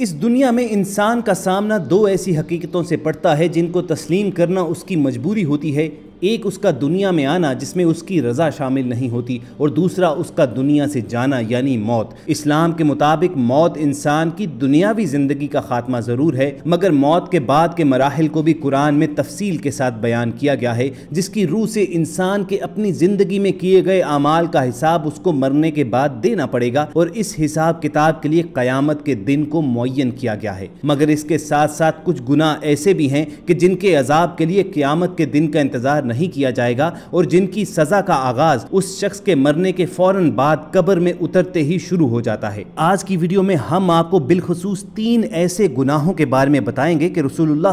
इस दुनिया में इंसान का सामना दो ऐसी हकीकतों से पड़ता है जिनको तस्लीम करना उसकी मजबूरी होती है एक उसका दुनिया में आना जिसमें उसकी रजा शामिल नहीं होती और दूसरा उसका दुनिया से जाना यानी मौत इस्लाम के मुताबिक मौत इंसान की दुनियावी ज़िंदगी का खात्मा ज़रूर है मगर मौत के बाद के मराहल को भी कुरान में तफसील के साथ बयान किया गया है जिसकी रूह से इंसान के अपनी ज़िंदगी में किए गए अमाल का हिसाब उसको मरने के बाद देना पड़ेगा और इस हिसाब किताब के लिए क़यामत के दिन को मुन किया गया है मगर इसके साथ साथ कुछ गुना ऐसे भी हैं कि जिनके अजाब के लिए क़्यामत के दिन का इंतज़ार नहीं नहीं किया जाएगा और जिनकी सजा का आगाज उस शख्स के मरने के फौरन बाद कब्र में उतरते ही शुरू हो जाता है आज की वीडियो में हम आपको बिलखसूस तीन ऐसे गुनाहों के बारे में बताएंगे कि रसुल्ला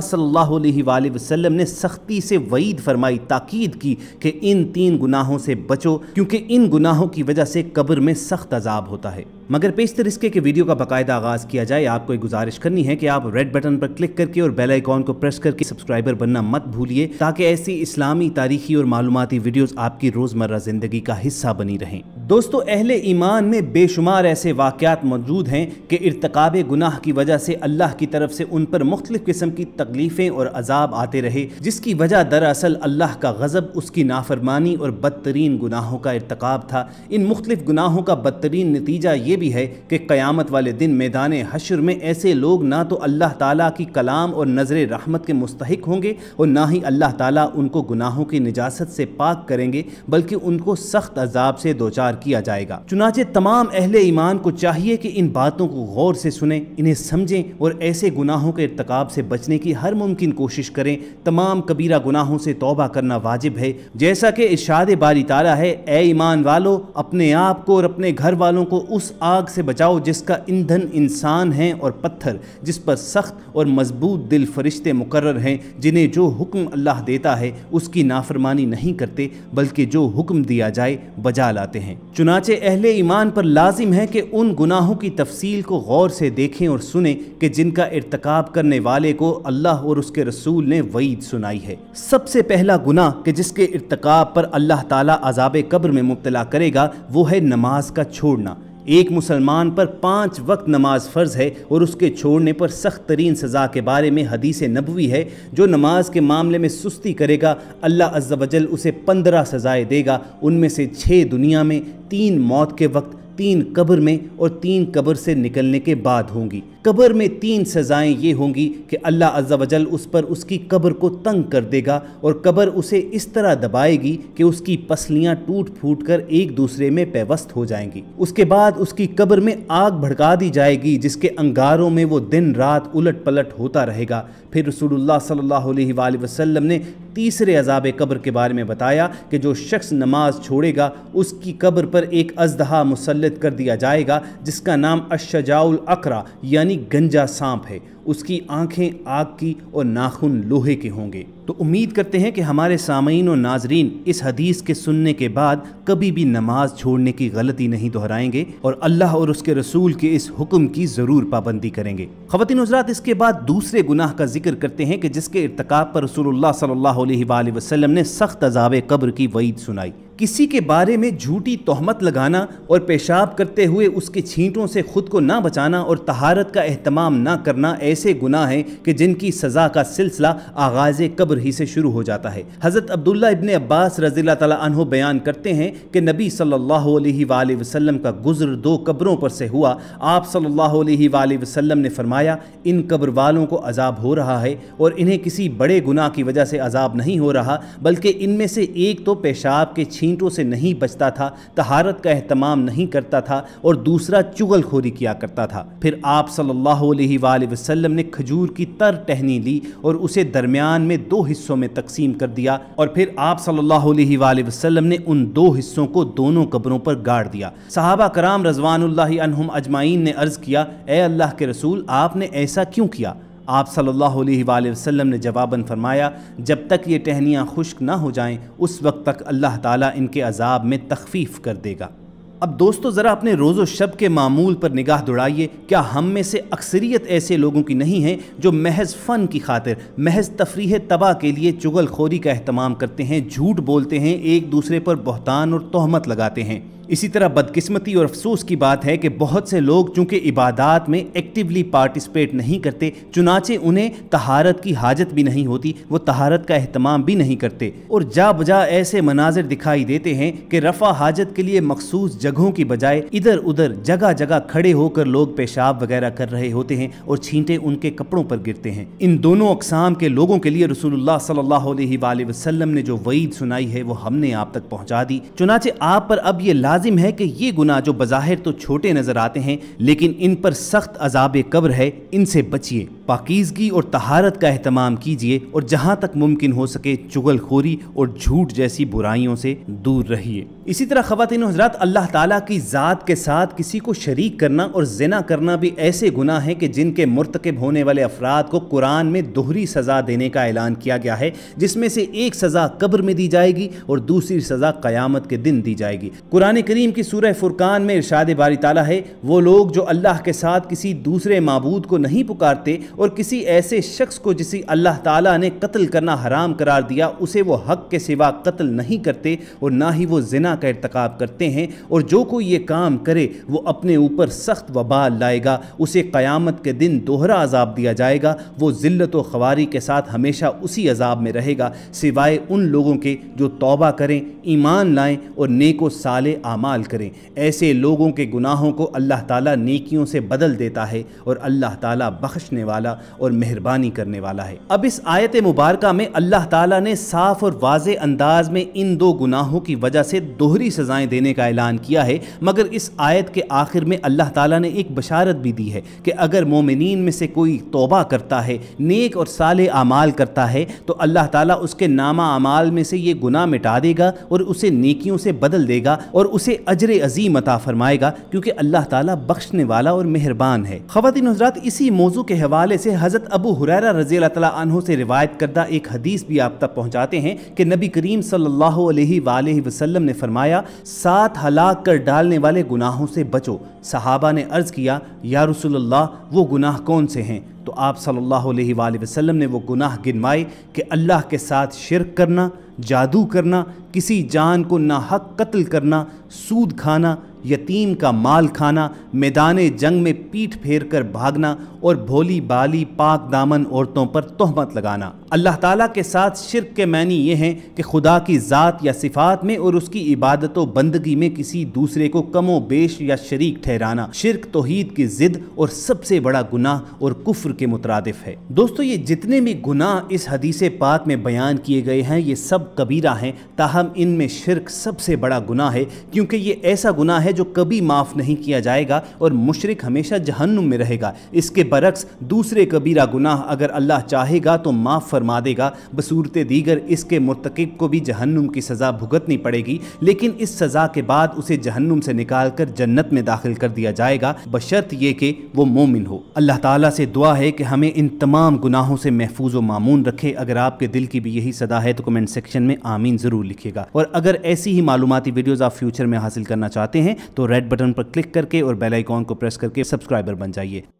वसल्लम ने सख्ती से वईद फरमाई ताकीद की कि इन तीन गुनाहों से बचो क्योंकि इन गुनाहों की वजह से कब्र में सख्त अजाब होता है मगर पेशतर इसके के वीडियो का बकायदा आगाज़ किया जाए आपको एक गुजारिश करनी है कि आप रेड बटन पर क्लिक करके और बेल आइकॉन को प्रेस करके सब्सक्राइबर बनना मत भूलिए ताकि ऐसी इस्लामी इस्लामी तारीखी और मालूमती वीडियोस आपकी रोज़मर्रा ज़िंदगी का हिस्सा बनी रहें दोस्तों अहले ईमान में बेशुमार ऐसे वाक़ात मौजूद हैं कि इरतकब गुनाह की वजह से अल्लाह की तरफ से उन पर मुख्तलिफ़ किस्म की तकलीफ़ें और अजाब आते रहे जिसकी वजह दरअसल अल्लाह का गज़ब उसकी नाफरमानी और बदतरीन गुनाहों का इरतकब था इन मुख्तलिफ़ गुनाहों का बदतरीन नतीजा ये भी है कि क़्यामत वाले दिन मैदान हशर में ऐसे लोग ना तो अल्लाह ताली की कलाम और नज़र रहमत के मुस्तक होंगे और ना ही अल्लाह ताली उनको गुनाह गुनाहों की निजात से पाक करेंगे बल्कि उनको सख्त अजाब से दो चार किया जाएगा चुनाचे तमाम अहल ईमान को चाहिए कि इन बातों को गौर से सुने इन्हें समझें और ऐसे गुनाहों के इरतकब से बचने की हर मुमकिन कोशिश करें तमाम कबीरा गुनाहों से तोबा करना वाजिब है जैसा कि इशाद बारी तारा है ए ईमान वालों अपने आप को और अपने घर वालों को उस आग से बचाओ जिसका ईंधन इंसान है और पत्थर जिस पर सख्त और मजबूत दिल फरिश्ते मुकर हैं जिन्हें जो हुक्म अल्लाह देता है उसकी की नाफरमानी नहीं करते बल्कि जो हुक्म दिया जाए बजा लाते हैं चुनाचे अहले ईमान पर लाजिम है कि उन गुनाहों की तफसील को गौर से देखें और सुने कि जिनका इरतकाब करने वाले को अल्लाह और उसके रसूल ने वईद सुनाई है सबसे पहला गुनाह कि जिसके इरतकाब पर अल्लाह ताला अजाब कब्र में मुबतला करेगा वो है नमाज का छोड़ना एक मुसलमान पर पाँच वक्त नमाज फ़र्ज़ है और उसके छोड़ने पर सख्त तरीन सज़ा के बारे में हदीस नबवी है जो नमाज के मामले में सुस्ती करेगा अल्लाह अज्जा वजल उसे पंद्रह सज़ाएँ देगा उनमें से छः दुनिया में तीन मौत के वक्त तीन कब्र में और तीन कब्र से निकलने के बाद होंगी कब्र में तीन सज़ाएं ये होंगी कि अल्लाह अज्जा वजल उस पर उसकी कब्र को तंग कर देगा और कब्र उसे इस तरह दबाएगी कि उसकी पसलियां टूट फूट कर एक दूसरे में पेवस्त हो जाएंगी उसके बाद उसकी कब्र में आग भड़का दी जाएगी जिसके अंगारों में वो दिन रात उलट पलट होता रहेगा फिर रसूल सल्ला वसलम ने तीसरे अजाब कब्र के बारे में बताया कि जो शख्स नमाज छोड़ेगा उसकी कब्र पर एक अजहा मुसलत कर दिया जाएगा जिसका नाम अशजाउल अकरा यानी गंजा सांप है उसकी आंखें आग की और नाखून लोहे के होंगे तो उम्मीद करते हैं कि हमारे सामीन और नाजरीन इस हदीस के सुनने के बाद कभी भी नमाज छोड़ने की गलती नहीं दोहराएंगे और अल्लाह और उसके रसूल के इस हुक्म की ज़रूर पाबंदी करेंगे खवतिन हजरात इसके बाद दूसरे गुनाह का जिक्र करते हैं कि जिसके इरतकाब पर रसूल सल्ला वसलम ने सख्त अजाब कब्र की वईद सुनाई किसी के बारे में झूठी तोहमत लगाना और पेशाब करते हुए उसके छींटों से खुद को ना बचाना और तहारत का अहतमाम ना करना ऐसे गुनाह हैं कि जिनकी सज़ा का सिलसिला आगाज़ कब्र ही से शुरू हो जाता है हज़रत अब्दुल्ला इबन अब्बास रज़ी तु बयान करते हैं कि नबी सल्ला वसम का गुजर दो कब्रों पर से हुआ आप सल्ला वसम ने फरमाया इन कब्र वालों को अजाब हो रहा है और इन्हें किसी बड़े गुनाह की वजह से अजाब नहीं हो रहा बल्कि इनमें से एक तो पेशाब के छीन ईंटों से नहीं बचता था तहारत का अहतमाम नहीं करता था और दूसरा चुगलखोरी किया करता था फिर आप सल्ला वसलम ने खजूर की तर टहनी ली और उसे दरमियान में दो हिस्सों में तकसीम कर दिया और फिर आप सल्ला वसलम ने उन दो हिस्सों को दोनों कब्रों पर गाड़ दिया साहबा कराम रजवान अजमाइन ने अर्ज़ किया ए अल्लाह के रसूल आपने ऐसा क्यों किया आप सल्लल्लाहु अलैहि वसल्लम ने जवाबन फरमाया जब तक ये टहनियाँ खुश्क ना हो जाएं उस वक्त तक अल्लाह ताला इनके अजाब में तखफीफ कर देगा अब दोस्तों ज़रा अपने रोज़ो शब के मामूल पर निगाह दौड़ाइए क्या हम में से अक्सरियत ऐसे लोगों की नहीं है जो महज फ़न की खातिर महज तफरीह तबाह के लिए चुगलखोरी का अहतमाम करते हैं झूठ बोलते हैं एक दूसरे पर बहतान और तहमत लगाते हैं इसी तरह बदकिस्मती और अफसोस की बात है कि बहुत से लोग चूंकि इबादत में एक्टिवली पार्टिसिपेट नहीं करते चुनाचे उन्हें तहारत की हाजत भी नहीं होती वो तहारत का अहतमाम भी नहीं करते और जा बजा ऐसे मनाजिर दिखाई देते हैं कि रफा हाजत के लिए मखसूस जगहों की बजाय इधर उधर जगह जगह खड़े होकर लोग पेशाब वगैरह कर रहे होते हैं और छींटे उनके कपड़ों पर गिरते हैं इन दोनों अकसाम के लोगों के लिए रसूल सल्लल्लाहु ने जो वईद सुनाई है वो हमने आप तक पहुँचा दी चुनाचे आप पर अब ये लाज लाजिम है कि ये गुनाह जो बज़ाहिर तो छोटे नज़र आते हैं लेकिन इन पर सख्त अजाब कब्र है इनसे बचिए पाकिजगी और तहारत का अहतमाम कीजिए और जहाँ तक मुमकिन हो सके चुगलखोरी और झूठ जैसी बुराइयों से दूर रहिए इसी तरह ख़वान हजरात अल्लाह ताला की ज़ात के साथ किसी को शरीक करना और जना करना भी ऐसे गुना है कि जिनके मरतकब होने वाले अफराद को कुरान में दोहरी सज़ा देने का ऐलान किया गया है जिसमें से एक सज़ा कब्र में दी जाएगी और दूसरी सज़ा क़यामत के दिन दी जाएगी कुरान करीम की सूरह फुरकान में इर्शाद बारी ताला है वो लोग जो अल्लाह के साथ किसी दूसरे मबूद को नहीं पुकारते और किसी ऐसे शख्स को जिसे अल्लाह ताला ने कत्ल करना हराम करार दिया उसे वो हक के सिवा कत्ल नहीं करते और ना ही वो जिना का irतकब करते हैं और जो कोई ये काम करे वो अपने ऊपर सख्त वबाल लाएगा उसे क़यामत के दिन दोहरा अजाब दिया जाएगा वो ज़िलत व खवारी के साथ हमेशा उसी अजाब में रहेगा सिवाए उन लोगों के जो तोबा करें ईमान लाएँ और नेको साल आमाल करें ऐसे लोगों के गुनाहों को अल्लाह ताला नेकियों से बदल देता है और अल्लाह ताला बख्शने वाला वाला और मेहरबानी करने वाला है अब इस आयत मुबारक में अल्लाह ताला ने साफ और वाज अंदाज में इन दो गुनाहों की वजह से दोहरी सजाएं देने का ऐलान किया है मगर इस आयत के आखिर में अल्लाह ताला ने एक बशारत भी दी है कि अगर मोमिन में से कोई तोबा करता है नेक और साल आमाल करता है तो अल्लाह ताला उसके नामा आमाल में से ये गुनाह मिटा देगा और उसे नेकियों से बदल देगा और उसे अजर अजीम अता फरमाएगा क्योंकि अल्लाह ताला बख्शने वाला और मेहरबान है ख़वान हजरात इसी मौजू के हवाले हवाले से हज़रत अबू हुरैरा रजी तह से रिवायत करदा एक हदीस भी आप तक पहुँचाते हैं कि नबी करीम सल्लल्लाहु अलैहि वसल्लम ने फरमाया सात हलाक कर डालने वाले गुनाहों से बचो सहाबा ने अर्ज़ किया या रसोल्ला वो गुनाह कौन से हैं तो आप सल्लल्लाहु अलैहि वसल्लम ने वो गुनाह गिनवाए कि अल्लाह के साथ शिरक करना जादू करना किसी जान को ना हक कत्ल करना सूद खाना यतीम का माल खाना मैदान जंग में पीठ फेर कर भागना और भोली बाली पाक दामन औरतों पर तोहमत लगाना अल्लाह ताला के साथ शिरक के मानी ये हैं कि खुदा की ज़ात या सिफात में और उसकी इबादत व बंदगी में किसी दूसरे को कमो बेश या शरीक ठहराना शिरक तोहीद की ज़िद और सबसे बड़ा गुनाह और कुफ्र के मुतरदफ है दोस्तों ये जितने भी गुनाह इस हदीस पाक में बयान किए गए हैं ये सब कबीरा हैं ताहम इनमें शिरक सबसे बड़ा गुनाह है क्योंकि ये ऐसा गुनाह है जो कभी माफ़ नहीं किया जाएगा और मुशरक हमेशा जहन्नुम में रहेगा इसके बरक्स दूसरे कबीरा गुनाह अगर अल्लाह चाहेगा तो माफ़ फरमा देगा बसूरत दीगर इसके मरतकब को भी जहन्नुम की सज़ा भुगतनी पड़ेगी लेकिन इस सज़ा के बाद उसे जहन्नुम से निकाल कर जन्नत में दाखिल कर दिया जाएगा बशर्त ये कि वह मोमिन हो अल्लाह ताला से दुआ है कि हमें इन तमाम गुनाहों से महफूज व मामून रखे अगर आपके दिल की भी यही सदा है तो कमेंट सेक्शन में आमीन ज़रूर लिखेगा और अगर ऐसी ही मालूमती वीडियोज़ आप फ्यूचर में हासिल करना चाहते हैं तो रेड बटन पर क्लिक करके और बेलाइकॉन को प्रेस करके सब्सक्राइबर बन जाइए